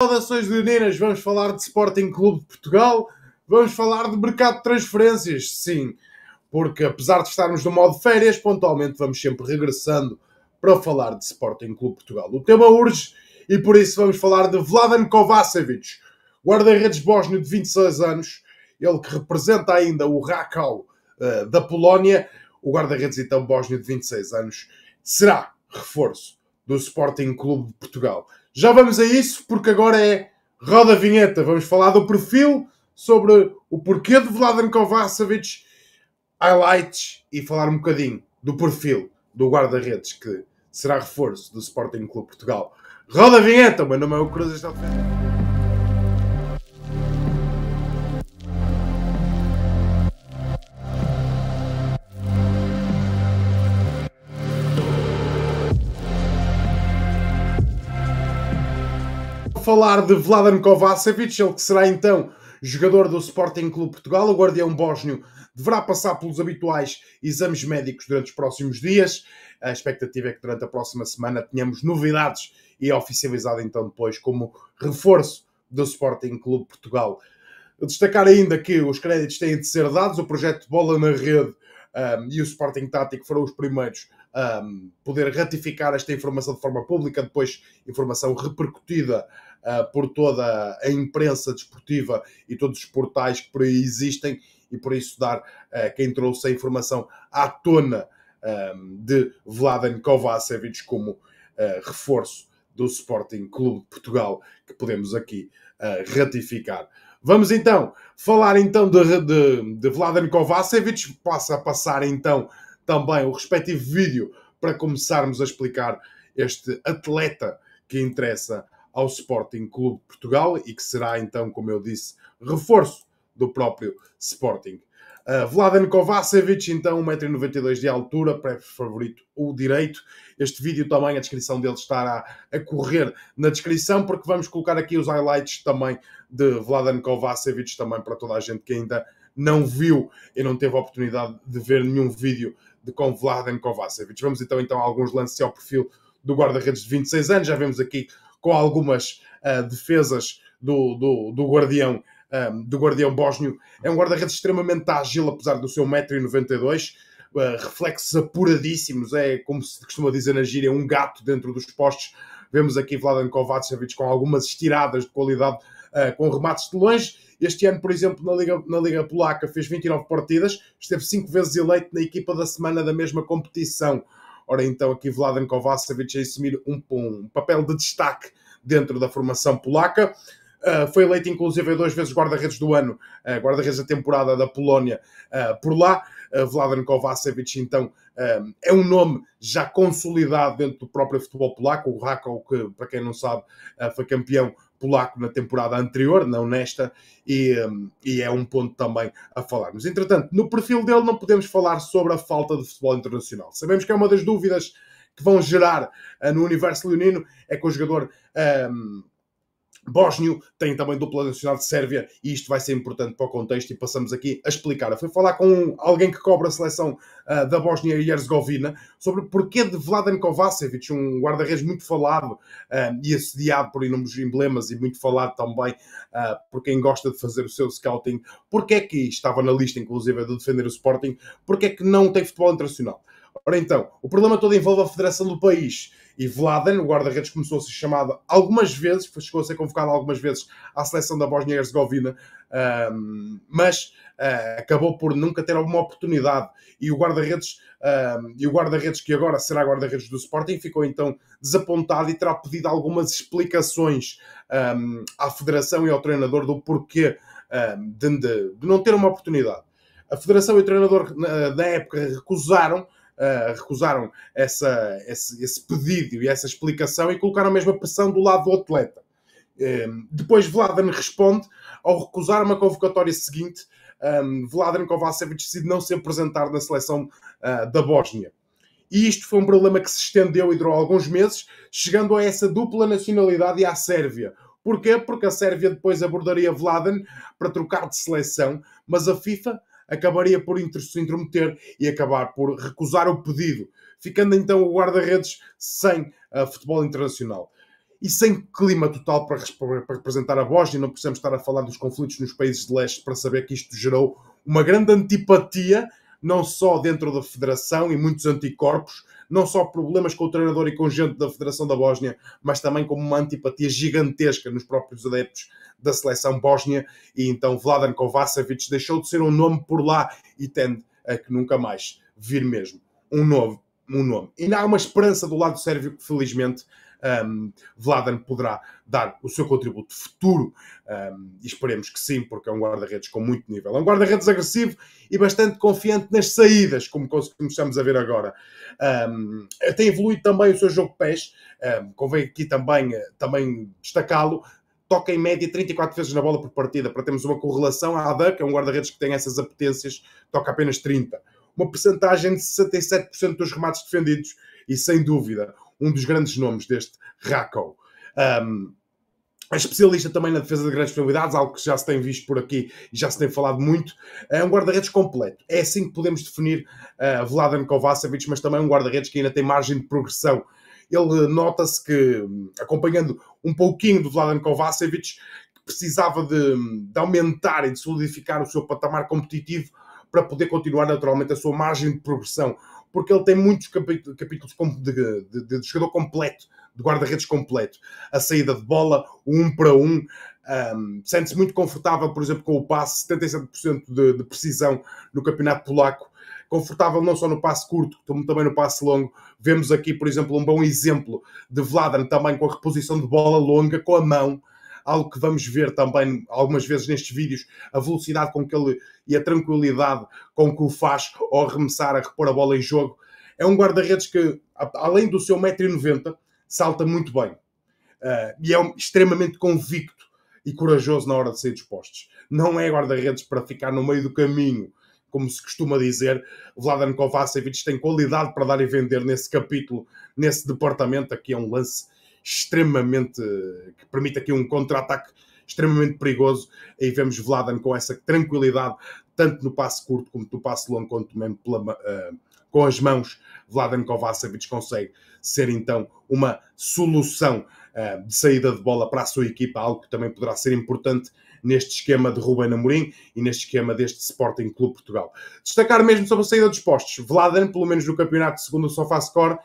Saudações leoninas, vamos falar de Sporting Clube de Portugal, vamos falar de mercado de transferências, sim, porque apesar de estarmos no modo férias, pontualmente vamos sempre regressando para falar de Sporting Clube de Portugal. O tema urge e por isso vamos falar de Vladan Kovacevic, guarda-redes bósnio de 26 anos, ele que representa ainda o Rakow uh, eh, da Polónia, o guarda-redes então bósnio de 26 anos será reforço do Sporting Clube de Portugal. Já vamos a isso, porque agora é roda vinheta. Vamos falar do perfil, sobre o porquê de Vladan Kovacevic, highlights e falar um bocadinho do perfil do guarda-redes que será reforço do Sporting Clube Portugal. Roda a vinheta, meu nome é, é o Cruz, está falar de Vladan Kovacevic, ele que será então jogador do Sporting Clube Portugal, o guardião bósnio deverá passar pelos habituais exames médicos durante os próximos dias. A expectativa é que durante a próxima semana tenhamos novidades e é oficializado então depois como reforço do Sporting Clube Portugal. Destacar ainda que os créditos têm de ser dados, o projeto Bola na Rede um, e o Sporting Tático foram os primeiros a um, poder ratificar esta informação de forma pública, depois informação repercutida uh, por toda a imprensa desportiva e todos os portais que por aí existem, e por isso dar uh, quem trouxe a informação à tona um, ah, de Vladan Kovacevic como uh, reforço do Sporting Clube de Portugal, que podemos aqui ratificar. Vamos então falar então de, de, de Vladan Kovacevic, passa a passar então também o respectivo vídeo para começarmos a explicar este atleta que interessa ao Sporting Clube de Portugal e que será então, como eu disse, reforço do próprio Sporting. Uh, Vladan Kovacevic, então 1,92m de altura, pré-favorito o direito. Este vídeo também, a descrição dele estará a correr na descrição, porque vamos colocar aqui os highlights também de Vladan Kovacevic, também para toda a gente que ainda não viu e não teve a oportunidade de ver nenhum vídeo de com Vladan Kovacevic. Vamos então, então a alguns lances ao perfil do guarda-redes de 26 anos. Já vemos aqui com algumas uh, defesas do, do, do guardião um, eh, do guardião bósnio. É um guarda-redes extremamente ágil, apesar do seu 1,92m, uh, eh, reflexos apuradíssimos, é como se costuma dizer na gíria, um gato dentro dos postes. Vemos aqui Vladan Kovacevic com algumas estiradas de qualidade, uh, com remates de longe. Este ano, por exemplo, na Liga, na Liga Polaca fez 29 partidas, esteve 5 vezes eleito na equipa da semana da mesma competição. Ora então, aqui Vladan Kovacevic a assumir um, um papel de destaque dentro da formação polaca. Uh, foi eleito inclusive duas vezes guarda-redes do ano, uh, guarda-redes da temporada da Polónia uh, por lá. Uh, Vladan Kovacevic, então, é um nome já consolidado dentro do próprio futebol polaco. O Rakow, que para quem não sabe, foi campeão polaco na temporada anterior, não nesta, e, hum, e, é um ponto também a falarmos. Entretanto, no perfil dele não podemos falar sobre a falta de futebol internacional. Sabemos que é uma das dúvidas que vão gerar eh, no universo leonino, é que o jogador. Um, bósnio, tem também dupla nacional de Sérvia, e isto vai ser importante para o contexto e passamos aqui a explicar. Eu fui falar com alguém que cobra a seleção uh, da Bósnia e Herzegovina sobre o porquê de Vladan Kovacevic, um guarda-redes muito falado uh, e assediado por inúmeros emblemas e muito falado também uh, por quem gosta de fazer o seu scouting, porque é que estava na lista, inclusive, de defender o Sporting, porque é que não tem futebol internacional. Ora então, o problema todo envolve a federação do país. E Vladan, o guarda-redes, começou a ser chamado algumas vezes, chegou a ser convocado algumas vezes à seleção da Bosnia e Herzegovina, um, mas uh, acabou por nunca ter alguma oportunidade. E o guarda-redes, um, e o guarda-redes que agora será guarda-redes do Sporting, ficou então desapontado e terá pedido algumas explicações um, à federação e ao treinador do porquê de, de, não ter uma oportunidade. A federação e o treinador ah, da época recusaram uh, recusaram essa, esse, esse, pedido e essa explicação e colocaram mesmo a pressão do lado do atleta. Um, ehm, depois Vladan responde ao recusar uma convocatória seguinte, um, ehm, Vladan Kovacevic decide não se apresentar na seleção uh, da Bósnia. E isto foi um problema que se estendeu e durou alguns meses, chegando a essa dupla nacionalidade e à Sérvia. Porquê? Porque a Sérvia depois abordaria Vladan para trocar de seleção, mas a FIFA acabaria por se intrometer e acabar por recusar o pedido, ficando então o guarda-redes sem uh, futebol internacional. E sem clima total para, para representar a Bósnia, não precisamos estar a falar dos conflitos nos países de leste para saber que isto gerou uma grande antipatia, não só dentro da federação e muitos anticorpos, não só problemas com o treinador e com gente da Federação da Bósnia, mas também como uma antipatia gigantesca nos próprios adeptos da seleção bósnia, e então Vladan Kovacevic deixou de ser um nome por lá e tende a que nunca mais vir mesmo um novo um nome. E ainda há uma esperança do lado sérvio que, felizmente, um, Vladan poderá dar o seu contributo futuro um, e esperemos que sim, porque é um guarda-redes com muito nível. É um guarda-redes agressivo e bastante confiante nas saídas, como começamos a ver agora. Um, tem evoluído também o seu jogo de pés, um, convém aqui também, eh, também destacá-lo, toca em média 34 vezes na bola por partida, para termos uma correlação. A Adan, que é um guarda-redes que tem essas apetências, toca apenas 30. Uma percentagem de 67% dos remates defendidos e, sem dúvida, um dos grandes nomes deste Rakow. Um, é especialista também na defesa de grandes penalidades, algo que já se tem visto por aqui e já se tem falado muito. É um guarda-redes completo. É assim que podemos definir uh, Vladan Kovacevic, mas também um guarda-redes que ainda tem margem de progressão ele eh, nota-se que, hum, acompanhando um pouquinho do Vladan Kovacevic, precisava de, hum, de aumentar e de solidificar o seu patamar competitivo para poder continuar naturalmente a sua margem de progressão, porque ele tem muitos capítulos de, de, de jogador completo, de guarda-redes completo. A saída de bola, o um para um, um sente-se muito confortável, por exemplo, com o passe, 77% de, de precisão no campeonato polaco confortável não só no passe curto, como também no passe longo. Vemos aqui, por exemplo, um bom exemplo de Vladan também com a reposição de bola longa com a mão, algo que vamos ver também algumas vezes nestes vídeos, a velocidade com que ele e a tranquilidade com que o faz ao arremessar, a repor a bola em jogo. É um guarda-redes que, além do seu 1,90m, salta muito bem. Uh, e é um, extremamente convicto e corajoso na hora de sair dos postos. Não é guarda-redes para ficar no meio do caminho como se costuma dizer, Vladan Kovacevic tem qualidade para dar e vender nesse capítulo, nesse departamento. Aqui é um lance extremamente que permite aqui um contra-ataque extremamente perigoso. Aí vemos Vladan com essa tranquilidade, tanto no passo curto como no passo longo, quanto mesmo pela, uh, com as mãos. Vladan Kovacevic consegue ser então uma solução uh, de saída de bola para a sua equipa, algo que também poderá ser importante neste esquema de Ruben Amorim e neste esquema deste Sporting Clube Portugal. Destacar mesmo sobre a saída dos postos. Vladan, pelo menos no campeonato, segundo o SofaScore,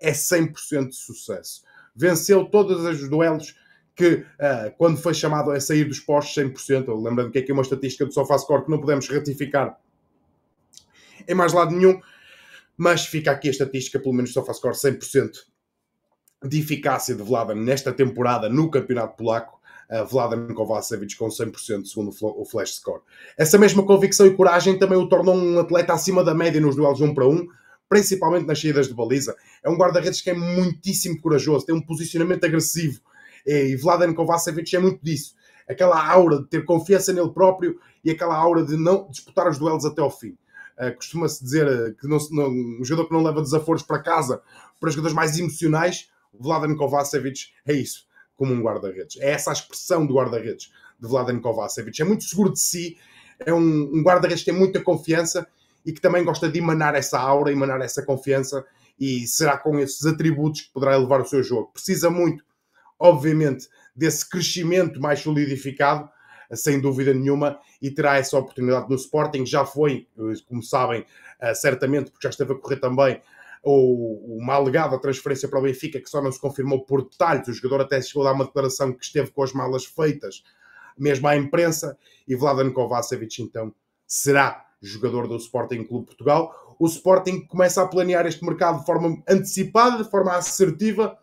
é 100% de sucesso. Venceu todos os duelos que, uh, quando foi chamado a sair dos postos, 100%. Lembrando que aqui é uma estatística do SofaScore que não podemos ratificar em mais lado nenhum, mas fica aqui a estatística, pelo menos do SofaScore, 100% de eficácia de Vladan nesta temporada no Campeonato Polaco uh, Vladan Kovacevic com 100% segundo o Flash Score. Essa mesma convicção e coragem também o tornou um atleta acima da média nos duelos 1 para 1, principalmente nas saídas de baliza. É um guarda-redes que é muitíssimo corajoso, tem um posicionamento agressivo e Vladan Kovacevic é muito disso. Aquela aura de ter confiança nele próprio e aquela aura de não disputar os duelos até ao fim. Uh, Costuma-se dizer eh, que não, não, um jogador que não leva desaforos para casa, para jogadores mais emocionais, Vladan Kovacevic é isso como um guarda-redes. É essa a expressão do guarda-redes de Vladan Kovacevic. É muito seguro de si, é um, um guarda-redes que tem muita confiança e que também gosta de emanar essa aura, emanar essa confiança e será com esses atributos que poderá elevar o seu jogo. Precisa muito, obviamente, desse crescimento mais solidificado, sem dúvida nenhuma, e terá essa oportunidade no Sporting. Já foi, eh, como sabem, eh, certamente, porque já esteve a correr também ou uma alegada transferência para o Benfica que só não se confirmou por detalhes. O jogador até chegou a dar uma declaração que esteve com as malas feitas, mesmo à imprensa. E Vladan Kovacevic, então, será jogador do Sporting Clube Portugal. O Sporting começa a planear este mercado de forma antecipada, de forma assertiva,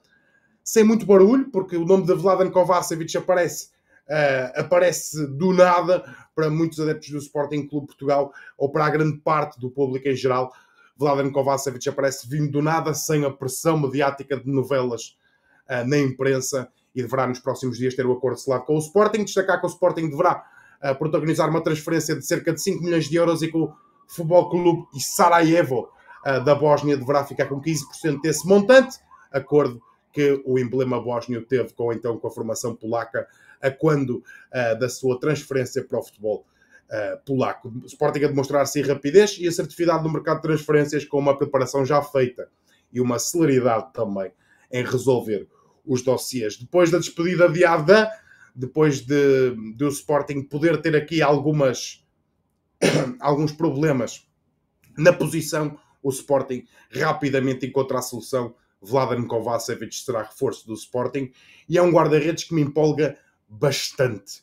sem muito barulho, porque o nome de Vladan Kovacevic aparece Uh, aparece do nada para muitos adeptos do Sporting Clube Portugal ou para a grande parte do público em geral Vladan Kovacevic aparece vindo do nada, sem a pressão mediática de novelas uh, na imprensa, e deverá nos próximos dias ter o acordo selado com o Sporting. Destacar que o Sporting deverá uh, protagonizar uma transferência de cerca de 5 milhões de euros e que o Futebol Clube e Sarajevo uh, da Bósnia deverá ficar com 15% desse montante, acordo que o emblema bósnio teve com então com a formação polaca quando da sua transferência para o futebol uh, polaco. O Sporting a demonstrar-se rapidez e a assertividade no mercado de transferências com uma preparação já feita e uma celeridade também em resolver os dossiers. Depois da despedida de Ada, depois de, de o Sporting poder ter aqui algumas alguns problemas na posição, o Sporting rapidamente encontra a solução. Vladimir Kovacevic será reforço do Sporting e é um guarda-redes que me empolga bastante.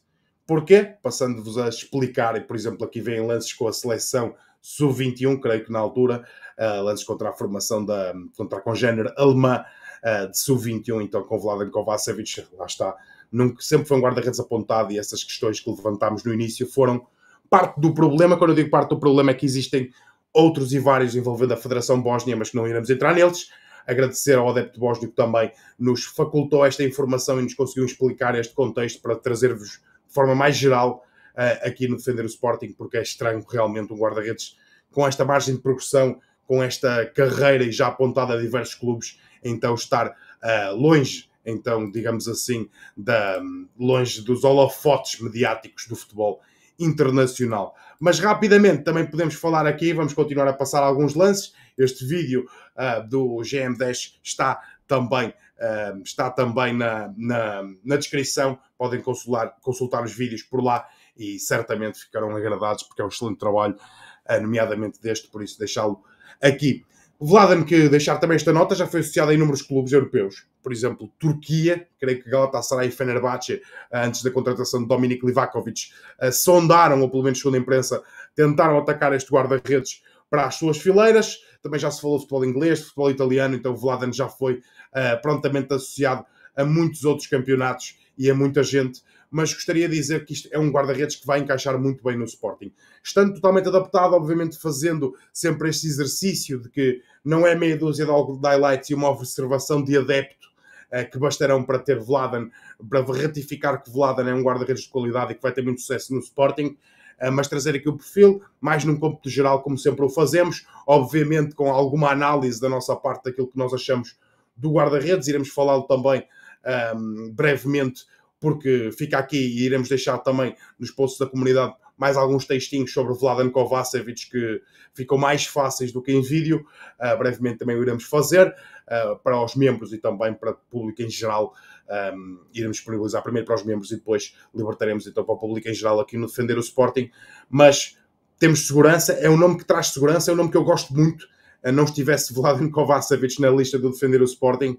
Porquê? Passando-vos a explicar, e por exemplo, aqui vem lances com a seleção sub-21, creio que na altura, uh, lances contra a formação da contra a congénero alemã uh, de sub-21, então com Vladan Kovacevic, lá está, nunca, sempre foi um guarda-redes apontado e essas questões que levantámos no início foram parte do problema. Quando eu digo parte do problema é que existem outros e vários envolvendo a Federação Bósnia, mas que não iremos entrar neles. Agradecer ao adepto bósnio que também nos facultou esta informação e nos conseguiu explicar este contexto para trazer-vos forma mais geral uh, aqui no defender o Sporting, porque é estranho realmente um guarda-redes com esta margem de progressão, com esta carreira e já apontada a diversos clubes, então estar uh, longe, então digamos assim, da, longe dos holofotes mediáticos do futebol internacional. Mas rapidamente também podemos falar aqui, vamos continuar a passar alguns lances. Este vídeo uh, do GM10 está também uh, está também na, na, na descrição. Podem consultar, consultar os vídeos por lá e certamente ficarão agradados porque é um excelente trabalho, eh, nomeadamente deste, por isso deixá-lo aqui. Vladimir, que deixar também esta nota, já foi associado a inúmeros clubes europeus. Por exemplo, Turquia, creio que Galatasaray e Fenerbahçe, eh, antes da contratação de Dominik Livakovic, eh, sondaram, ou pelo menos segundo a imprensa, tentaram atacar este guarda-redes para as suas fileiras. Também já se falou de futebol inglês, de futebol italiano, então o Vladan já foi uh, prontamente associado a muitos outros campeonatos e a muita gente. Mas gostaria de dizer que isto é um guarda-redes que vai encaixar muito bem no Sporting. Estando totalmente adaptado, obviamente fazendo sempre este exercício de que não é meia dúzia de algo de highlights e uma observação de adepto eh, que bastarão para ter Vladan, para ratificar que Vladan é um guarda-redes de qualidade e que vai ter muito sucesso no Sporting. Ah, mas trazer aqui o perfil, mais num cômputo geral, como sempre o fazemos, obviamente com alguma análise da nossa parte daquilo que nós achamos do guarda-redes, iremos falá-lo também um, brevemente, porque fica aqui e iremos deixar também nos postos da comunidade mais alguns textinhos sobre Vladan Kovacevic que ficam mais fáceis do que em vídeo. Uh, brevemente também o iremos fazer uh, para os membros e também para o público em geral um, iremos disponibilizar primeiro para os membros e depois libertaremos então para o público em geral aqui no Defender o Sporting. Mas temos segurança, é um nome que traz segurança, é um nome que eu gosto muito. Ah, não estivesse Vladimir Kovacevic na lista do Defender o Sporting,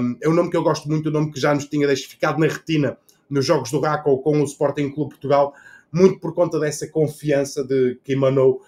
um, é um nome que eu gosto muito, um nome que já nos tinha ficado na retina nos jogos do RACO com o Sporting Clube Portugal, muito por conta dessa confiança de que emanou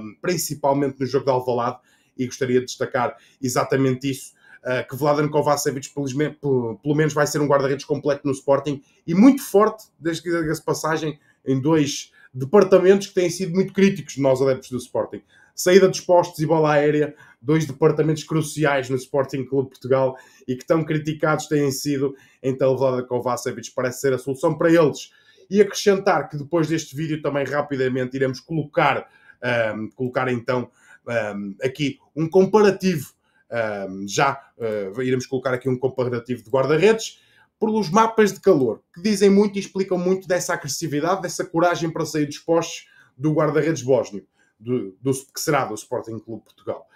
um, principalmente no jogo de Alvalade e gostaria de destacar exatamente isso eh, que Vladan Kovacevic pelo, pelo menos vai ser um guarda-redes completo no Sporting e muito forte, desde que diga-se passagem, em dois departamentos que têm sido muito críticos nós adeptos do Sporting. Saída dos postos e bola aérea, dois departamentos cruciais no Sporting Clube Portugal e que tão criticados têm sido, então Vladan Kovacevic parece ser a solução para eles. E acrescentar que depois deste vídeo também rapidamente iremos colocar, um, ehm, colocar então um, ehm, aqui um comparativo já uh, iremos colocar aqui um comparativo de guarda-redes, pelos mapas de calor, que dizem muito e explicam muito dessa agressividade, dessa coragem para sair dos postos do guarda-redes bósnio, do, do, que será do Sporting Clube Portugal.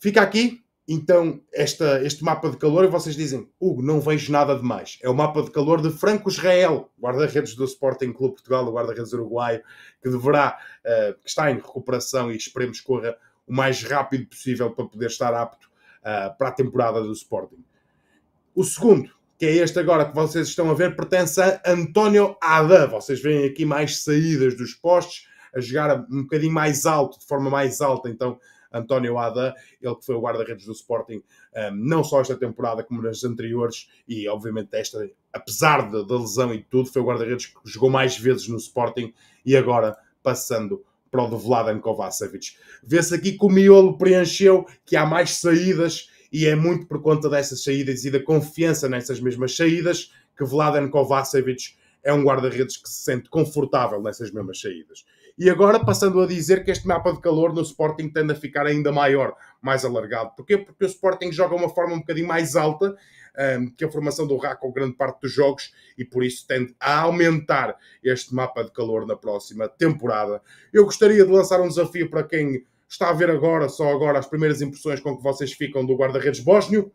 Fica aqui, então, esta, este mapa de calor e vocês dizem, Hugo, não vejo nada de mais. É o mapa de calor de Franco Israel, guarda-redes do Sporting Clube Portugal, do guarda-redes uruguaio, que deverá, uh, que está em recuperação e esperemos corra o mais rápido possível para poder estar apto uh, para a temporada do Sporting. O segundo, que é este agora que vocês estão a ver, pertence a António Ada. Vocês veem aqui mais saídas dos postes, a jogar um bocadinho mais alto, de forma mais alta. Então, António Ada, ele que foi o guarda-redes do Sporting, ah, não só esta temporada como nas anteriores, e obviamente esta, apesar da lesão e tudo, foi o guarda-redes que jogou mais vezes no Sporting e agora passando para o de Vladan Kovacevic. Vê-se aqui que o miolo preencheu, que há mais saídas e é muito por conta dessas saídas e da confiança nessas mesmas saídas que Vladan Kovacevic é um guarda-redes que se sente confortável nessas mesmas saídas. E agora passando a dizer que este mapa de calor no Sporting tende a ficar ainda maior, mais alargado. Porquê? Porque o Sporting joga uma forma um bocadinho mais alta um, que a formação do Raco grande parte dos jogos e por isso tende a aumentar este mapa de calor na próxima temporada. Eu gostaria de lançar um desafio para quem está a ver agora, só agora, as primeiras impressões com que vocês ficam do guarda-redes bósnio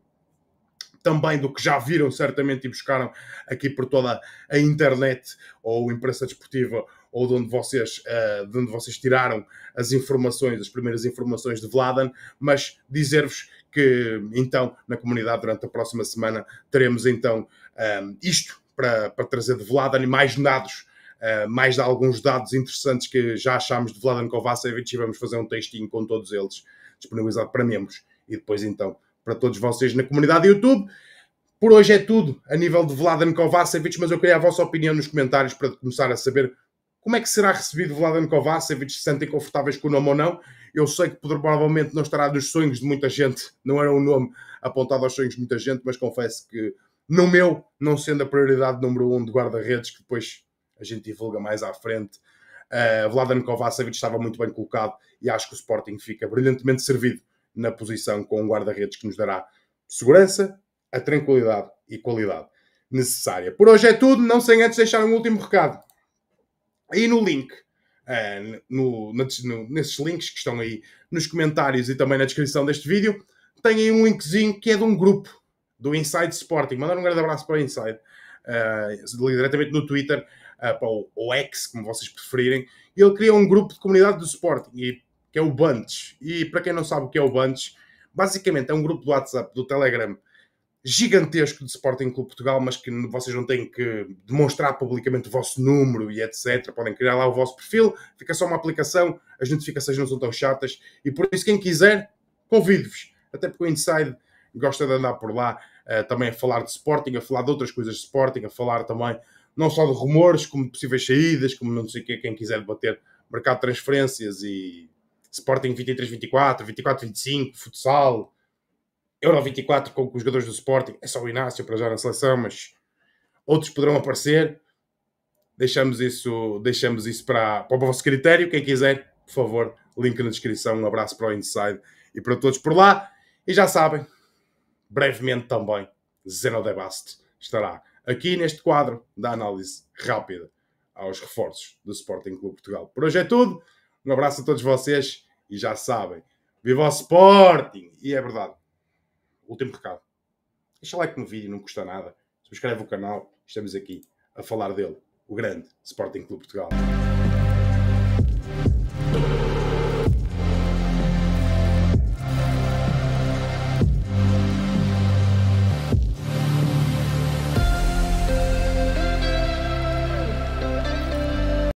também do que já viram certamente e buscaram aqui por toda a internet ou imprensa desportiva ou de onde vocês, ah, de onde vocês tiraram as informações, as primeiras informações de Vladan, mas dizer-vos que então na comunidade durante a próxima semana teremos então um, isto para, para trazer de velado animais nados Uh, mais de alguns dados interessantes que já achámos de Vladan Kovacevic e vamos fazer um textinho com todos eles disponibilizado para membros e depois então para todos vocês na comunidade YouTube. Por hoje é tudo a nível de Vladan Kovacevic, mas eu queria a vossa opinião nos comentários para começar a saber como é que será recebido Vladan Kovacevic? Se sentem confortáveis com o nome ou não? Eu sei que provavelmente não estará dos sonhos de muita gente, não era um nome apontado aos sonhos de muita gente, mas confesso que no meu, não sendo a prioridade número um de guarda-redes, que depois a gente divulga mais à frente, uh, eh, Vladan Kovacevic estava muito bem colocado e acho que o Sporting fica brilhantemente servido na posição com um guarda-redes que nos dará segurança, a tranquilidade e qualidade necessária. Por hoje é tudo, não sem antes deixar um último recado. Aí no link, uh, no, na, no, nesses links que estão aí nos comentários e também na descrição deste vídeo, tem aí um linkzinho que é de um grupo do Inside Sporting. Mandar um grande abraço para o Inside, uh, diretamente no Twitter, uh, para o, o X, como vocês preferirem. Ele criou um grupo de comunidade do Sporting, e, que é o Bunch. E para quem não sabe o que é o Bunch, basicamente é um grupo do WhatsApp, do Telegram, gigantesco de Sporting Clube Portugal, mas que vocês não têm que demonstrar publicamente o vosso número e etc. Podem criar lá o vosso perfil, fica só uma aplicação, as notificações não são tão chatas e por isso, quem quiser, convido-vos. Até porque o Inside gosta de andar por lá uh, também a falar de Sporting, a falar de outras coisas de Sporting, a falar também não só de rumores, como de possíveis saídas, como não sei o que, quem quiser debater mercado de transferências e Sporting 23-24, 24-25, futsal Euro 24 com os jogadores do Sporting, é só o Inácio para já na seleção, mas outros poderão aparecer. Deixamos isso, deixamos isso para, para o vosso critério. Quem quiser, por favor, link na descrição. Um abraço para o Inside e para todos por lá. E já sabem, brevemente também, Zeno de estará aqui neste quadro da análise rápida aos reforços do Sporting Clube Portugal. Por hoje é tudo. Um abraço a todos vocês e já sabem, viva o Sporting! E é verdade último recado. Deixa like no vídeo, não custa nada. Subscreve o canal, estamos aqui a falar dele, o grande Sporting Clube Portugal.